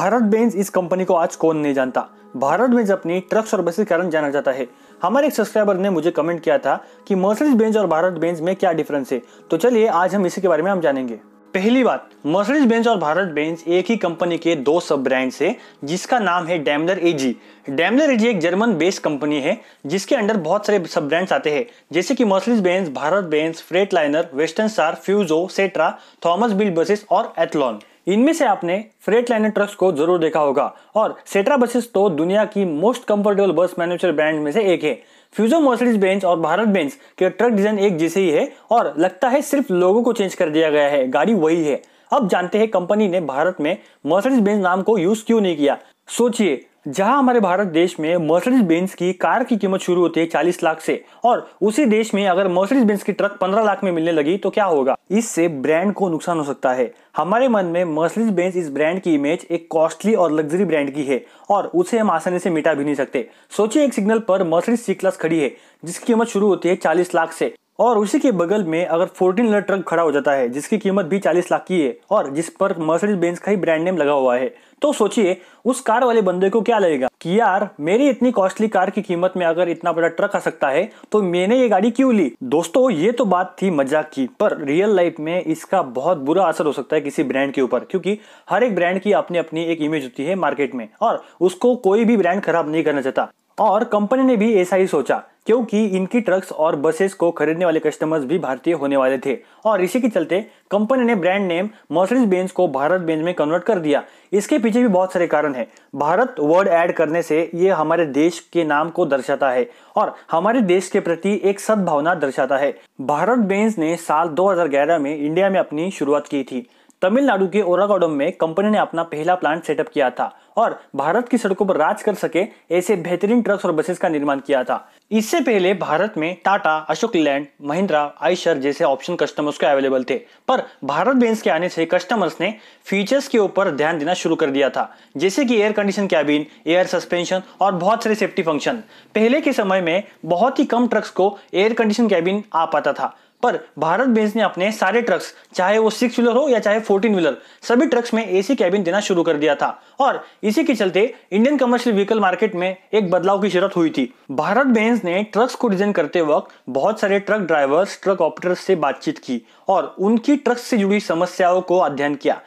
Bharat Benz इस company को आज कौन नहीं जानता भारत बेंज अपनी ट्रक्स और बसेस के कारण जाना जाता है हमारे एक सब्सक्राइबर ने मुझे कमेंट किया था कि मर्सिडीज बेंज और भारत बेंज में क्या डिफरेंस है तो चलिए आज हम इसी के बारे में हम जानेंगे पहली बात मर्सिडीज बेंज और भारत बेंज एक ही कंपनी के दो सब ब्रांड्स है जिसका नाम है डैमलर एजी डैमलर एजी एक जर्मन बेस्ड कंपनी है जिसके अंडर बहुत सारे सब ब्रांड्स आते हैं जैसे कि Mercedes Benz BharatBenz Freightliner Western Star Fuso Setra Thomas Built Buses और एथलॉन इनमें से आपने फ्रेट लाइनर ट्रक्स को जरूर देखा होगा और सेट्रा बसेस तो दुनिया की most comfortable bus manufacture brand में से एक है फ्यूजो मर्सिडीज बेंच और भारत बेंच के ट्रक डिजाइन एक जैसे ही है और लगता है सिर्फ लोगों को चेंज कर दिया गया है गाड़ी वही है अब जानते हैं कंपनी ने भारत में मर्सिडीज बेंच नाम को यूज क्यों नहीं किया सोचिए जहां हमारे भारत देश में मर्सिडीज बेंस की कार की कीमत शुरू होती है चालीस लाख से और उसी देश में अगर मर्सिडीज बेंस की ट्रक पंद्रह लाख में मिलने लगी तो क्या होगा इससे ब्रांड को नुकसान हो सकता है हमारे मन में मर्सिडीज बेंस इस ब्रांड की इमेज एक कॉस्टली और लग्जरी ब्रांड की है और उसे हम आसानी से मिटा भी नहीं सकते सोचिए एक सिग्नल पर मर्सिडीज सी क्लास खड़ी है जिसकी कीमत शुरू होती है चालीस लाख से और उसी के बगल में अगर फोर्टीन लीटर ट्रक खड़ा हो जाता है जिसकी कीमत भी चालीस लाख की है और जिस पर मर्सिडीज बेंज का ही ब्रांड नेम लगा हुआ है तो सोचिए उस कार वाले बंदे को क्या लगेगा कि यार मेरी इतनी कॉस्टली कार की कीमत में अगर इतना बड़ा ट्रक आ सकता है तो मैंने ये गाड़ी क्यों ली दोस्तों ये तो बात थी मजाक की पर रियल लाइफ में इसका बहुत बुरा असर हो सकता है किसी ब्रांड के ऊपर क्योंकि हर एक ब्रांड की अपनी अपनी एक इमेज होती है मार्केट में और उसको कोई भी ब्रांड खराब नहीं करना चाहता और कंपनी ने भी ऐसा ही सोचा क्योंकि इनकी ट्रक्स और बसेस को खरीदने वाले कस्टमर्स भी भारतीय होने वाले थे और इसी के चलते कंपनी ने ब्रांड नेम मर्सिडीज बेंज को भारत बेंज में कन्वर्ट कर दिया इसके पीछे भी बहुत सारे कारण हैं भारत वर्ड ऐड करने से ये हमारे देश के नाम को दर्शाता है और हमारे देश के प्रति एक सद्भावना दर्शाता है भारत बेंज ने साल 2011 में इंडिया में अपनी शुरुआत की थी तमिलनाडु के ओरागोडम में कंपनी ने अपना पहला प्लांट सेटअप किया था और भारत की सड़कों पर राज कर सके ऐसे बेहतरीन ट्रक्स और बसेस का निर्माण किया था इससे पहले भारत में टाटा अशोक लैंड महिंद्रा आइशर जैसे ऑप्शन कस्टमर्स के अवेलेबल थे पर भारत बेंस के आने से कस्टमर्स ने फीचर्स के ऊपर ध्यान देना शुरू कर दिया था जैसे कि air condition cabin air suspension और बहुत सारे सेफ्टी फंक्शन पहले के समय में बहुत ही कम ट्रक्स को एयर कंडीशन कैबिन आ पाता था पर भारत बेंस ने अपने सारे ट्रक्स चाहे वो सिक्स व्हीलर हो या चाहे फोर्टीन व्हीलर सभी ट्रक्स में एसी कैबिन देना शुरू कर दिया था और इसी के चलते इंडियन कमर्शियल व्हीकल मार्केट में एक बदलाव की शुरुआत हुई थी भारत बेंस ने ट्रक्स को डिजाइन करते वक्त बहुत सारे ट्रक ड्राइवर्स ट्रक ऑपरेटर्स से बातचीत की और उनकी ट्रक्स से जुड़ी समस्याओं को अध्ययन किया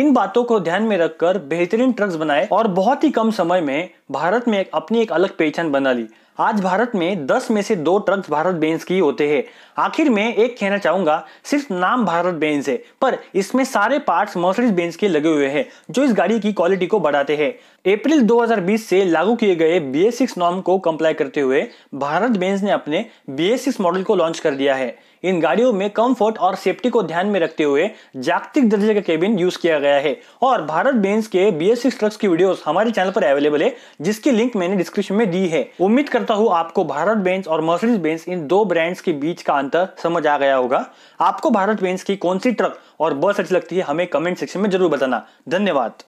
इन बातों को ध्यान में रखकर बेहतरीन ट्रक्स बनाए और बहुत ही कम समय में भारत में अपनी एक अलग पहचान बना ली आज भारत में 10 में से दो ट्रक भारत बेंस की होते हैं आखिर में एक कहना चाहूंगा सिर्फ नाम भारत बेंस है पर इसमें सारे पार्ट्स मर्सिडीज बेंस के लगे हुए हैं जो इस गाड़ी की क्वालिटी को बढ़ाते हैं अप्रैल 2020 से लागू किए गए बी एस नॉर्म को कंप्लाई करते हुए भारत बेंस ने अपने बी एस मॉडल को लॉन्च कर दिया है इन गाड़ियों में कम्फर्ट और सेफ्टी को ध्यान में रखते हुए जागतिक दर्जे का केबिन यूज किया गया है और भारत बेंस के बी एस सिक्स ट्रक्स की वीडियोस हमारे चैनल पर अवेलेबल है जिसकी लिंक मैंने डिस्क्रिप्शन में दी है उम्मीद करता हूँ आपको भारत बेंस और मर्सिडीज बेंस इन दो ब्रांड्स के बीच का अंतर समझ आ गया होगा आपको भारत बेंस की कौन सी ट्रक और बस अच्छी लगती है हमें कमेंट सेक्शन में जरूर बताना धन्यवाद